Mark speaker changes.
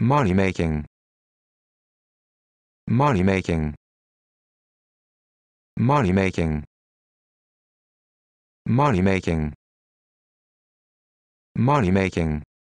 Speaker 1: money making money making money making money making money making